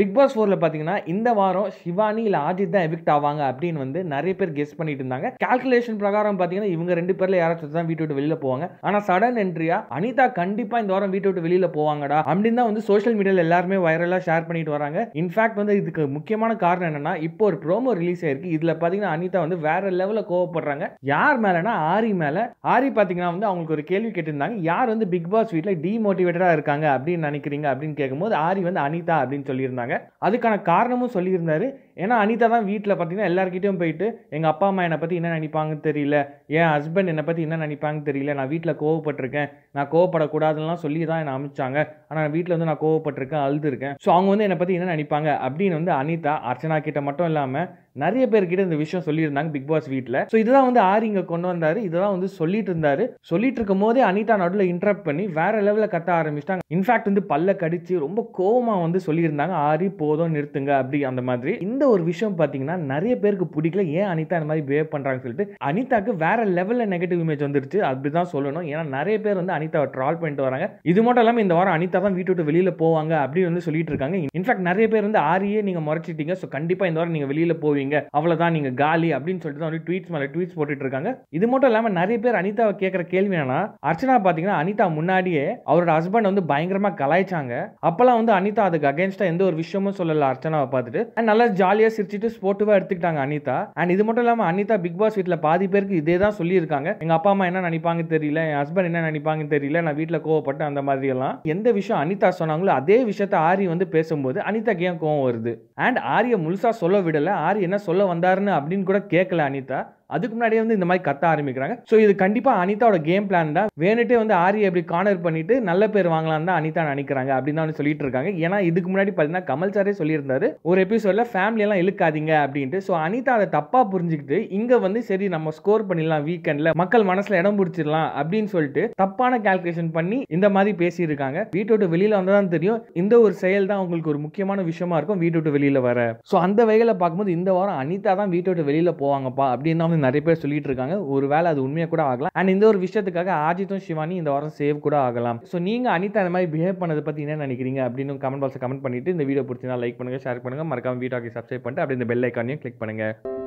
big pass ஃபோரில் பார்த்தீங்கன்னா இந்த வாரம் சிவானி இல்லை ஆஜித் தான் எவிக்ட் ஆவாங்க அப்படின்னு வந்து நிறைய பேர் கெஸ் பண்ணிட்டு இருந்தாங்க கால்குலேஷன் பிரகாரம் பார்த்தீங்கன்னா இவங்க ரெண்டு பேரில் யாராச்சும் தான் வீட்டு விட்டு வெளியில் போவாங்க ஆனால் சடன் என்ட்ரியா அனிதா கண்டிப்பாக இந்த வாரம் வீட்டு விட்டு வெளியில் போவாங்கடா அப்படின்னு தான் வந்து சோஷியல் மீடியாவில் எல்லாருமே வைரலாக ஷேர் பண்ணிட்டு வராங்க இன்ஃபேக்ட் வந்து இதுக்கு முக்கியமான காரணம் என்னன்னா இப்போ ஒரு ப்ரோமோ ரிலீஸ் ஆயிருக்கு இதில் பார்த்தீங்கன்னா அனிதா வந்து வேற லெவலில் கோவப்படுறாங்க யார் மேலனா ஆரி மேலே ஆரி பார்த்தீங்கன்னா வந்து அவங்களுக்கு ஒரு கேள்வி கேட்டிருந்தாங்க யார் வந்து பிக் பாஸ் வீட்டில் டிமோட்டிவேட்டடாக இருக்காங்க அப்படின்னு நினைக்கிறீங்க அப்படின்னு கேட்கும்போது ஆரி வந்து அனிதா அப்படின்னு சொல்லியிருந்தாங்க அதுக்கான காரணமும் சொல்லியிருந்தாரு ஏன்னா அனிதா தான் வீட்டில் பார்த்தீங்கன்னா எல்லாருக்கிட்டையும் போயிட்டு எங்கள் அப்பா அம்மா என்னை பற்றி என்ன நினைப்பாங்கன்னு தெரியல என் ஹஸ்பண்ட் என்னை பற்றி என்ன நினைப்பாங்கன்னு தெரியல நான் வீட்டில் கோவப்பட்டிருக்கேன் நான் கோவப்படக்கூடாதுலாம் சொல்லி தான் என்னை அமிச்சாங்க ஆனால் நான் வீட்டில் வந்து நான் கோவப்பட்டிருக்கேன் அழுதுருக்கேன் ஸோ அவங்க வந்து என்னை பற்றி என்ன நினைப்பாங்க அப்படின்னு வந்து அனிதா அர்ச்சனா கிட்ட மட்டும் இல்லாமல் நிறைய பேர்கிட்ட இந்த விஷயம் சொல்லியிருந்தாங்க பிக் பாஸ் வீட்டில் ஸோ இதுதான் வந்து ஆரி இங்கே கொண்டு வந்தார் இதெல்லாம் வந்து சொல்லிட்டு இருந்தார் சொல்லிட்டு இருக்கும் போதே அனிதா நடுவில் இன்ட்ரப்ட் பண்ணி வேற லெவலில் கத்த ஆரம்பிச்சிட்டாங்க இன்ஃபேக்ட் வந்து பல்ல கடிச்சு ரொம்ப கோவமாக வந்து சொல்லியிருந்தாங்க ஆரி போதும் நிறுத்துங்க அப்படி அந்த மாதிரி இந்த ஒரு விஷயம் பார்த்தீங்கன்னா நிறைய பேருக்கு பிடிக்கல ஏன் அனிதா இந்த மாதிரி பிஹேவ் பண்ணுறாங்கன்னு சொல்லிட்டு அனிதாக்கு வேற லெவலில் நெகட்டிவ் இமேஜ் வந்துருச்சு அப்படி தான் சொல்லணும் ஏன்னா நிறைய பேர் வந்து அனிதாவை ட்ரால் பண்ணிட்டு வராங்க இது மட்டும் இல்லாமல் இந்த வாரம் அனிதா தான் வீட்டு விட்டு வெளியில் போவாங்க அப்படின்னு வந்து சொல்லிட்டு இருக்காங்க இன்ஃபேக்ட் நிறைய பேர் வந்து ஆரியே நீங்கள் முறைச்சிட்டீங்க ஸோ கண்டிப்பாக இந்த வாரம் நீங்கள் வெளியில் போவீங்க அவ்வளோதான் நீங்கள் காலி அப்படின்னு சொல்லிட்டு தான் வந்து ட்வீட்ஸ் மேலே ட்வீட்ஸ் போட்டுட்டு இருக்காங்க இது மட்டும் இல்லாமல் நிறைய பேர் அனிதாவை கேட்குற கேள்வி என்னன்னா அர்ச்சனா பார்த்தீங்கன்னா அனிதா முன்னாடியே அவரோட ஹஸ்பண்ட் வந்து பயங்கரமாக கலாய்ச்சாங்க அப்போல்லாம் வந்து அனிதா அதுக்கு அகேன்ஸ்டாக எந்த ஒரு விஷயமும் சொல்லலை அர்ச்சனாவை பார்த்துட்டு நல்லா ஜாலி ஜாலியாக சிரிச்சிட்டு ஸ்போர்ட்டிவாக எடுத்துக்கிட்டாங்க அனிதா அண்ட் இது மட்டும் இல்லாமல் அனிதா பிக் பாஸ் வீட்டில் பாதி பேருக்கு இதே தான் சொல்லியிருக்காங்க எங்கள் அப்பா அம்மா என்ன நினைப்பாங்க தெரியல என் ஹஸ்பண்ட் என்ன நினைப்பாங்க தெரியல நான் வீட்டில் கோவப்பட்டு அந்த மாதிரி எல்லாம் எந்த விஷயம் அனிதா சொன்னாங்களோ அதே விஷயத்த ஆரி வந்து பேசும்போது அனிதா ஏன் கோவம் வருது அண்ட் ஆரியை முழுசாக சொல்ல விடலை ஆரி என்ன சொல்ல வந்தாருன்னு அப்படின்னு கூட கேட்கல அனிதா அதுக்கு முன்னாடியே வந்து இந்த மாதிரி கத்த ஆரம்பிக்கிறாங்க ஸோ இது கண்டிப்பாக அனிதாவோட கேம் பிளான் தான் வேணுட்டே வந்து ஆரியை அப்படி கார்னர் பண்ணிட்டு நல்ல பேர் வாங்கலாம் தான் அனிதா நினைக்கிறாங்க அப்படின்னு தான் சொல்லிட்டு இருக்காங்க ஏன்னா இதுக்கு முன்னாடி பார்த்தீங்கன்னா கமல் சாரே சொல்லியிருந்தாரு ஒரு எபிசோட்ல ஃபேமிலியெல்லாம் இழுக்காதீங்க அப்படின்ட்டு ஸோ அனிதா அதை தப்பாக புரிஞ்சுக்கிட்டு இங்கே வந்து சரி நம்ம ஸ்கோர் பண்ணிடலாம் வீக்கெண்டில் மக்கள் மனசில் இடம் பிடிச்சிடலாம் அப்படின்னு சொல்லிட்டு தப்பான கால்குலேஷன் பண்ணி இந்த மாதிரி பேசியிருக்காங்க வீட்டை விட்டு வெளியில் வந்தால் தான் தெரியும் இந்த ஒரு செயல் தான் உங்களுக்கு ஒரு முக்கியமான விஷயமா இருக்கும் வீட்டை விட்டு வெளியில் வர ஸோ அந்த வகையில் பார்க்கும்போது இந்த வாரம் அனிதா தான் வீட்டை விட்டு வெளியில் போவாங்கப்பா அப்படின்னு நிறைய பேர் சொல்லிட்டு இருக்காங்க ஒரு வேலை அது உண்மையாக கூட ஆகலாம் அண்ட் இந்த ஒரு விஷயத்துக்காக ஆஜித்தும் சிவானி இந்த வாரம் சேவ் கூட ஆகலாம் ஸோ நீங்கள் அனிதா அந்த மாதிரி பிஹேவ் பண்ணதை பற்றி என்ன நினைக்கிறீங்க அப்படின்னு கமெண்ட் பாக்ஸ் கமெண்ட் பண்ணிட்டு இந்த வீடியோ பிடிச்சினா லைக் பண்ணுங்கள் ஷேர் பண்ணுங்கள் மறக்காம வீடியோக்கு சப்ஸ்கிரைப் பண்ணிட்டு அப்படியே இந்த பெல் ஐக்கானையும் கிளிக் பண்ணுங்கள்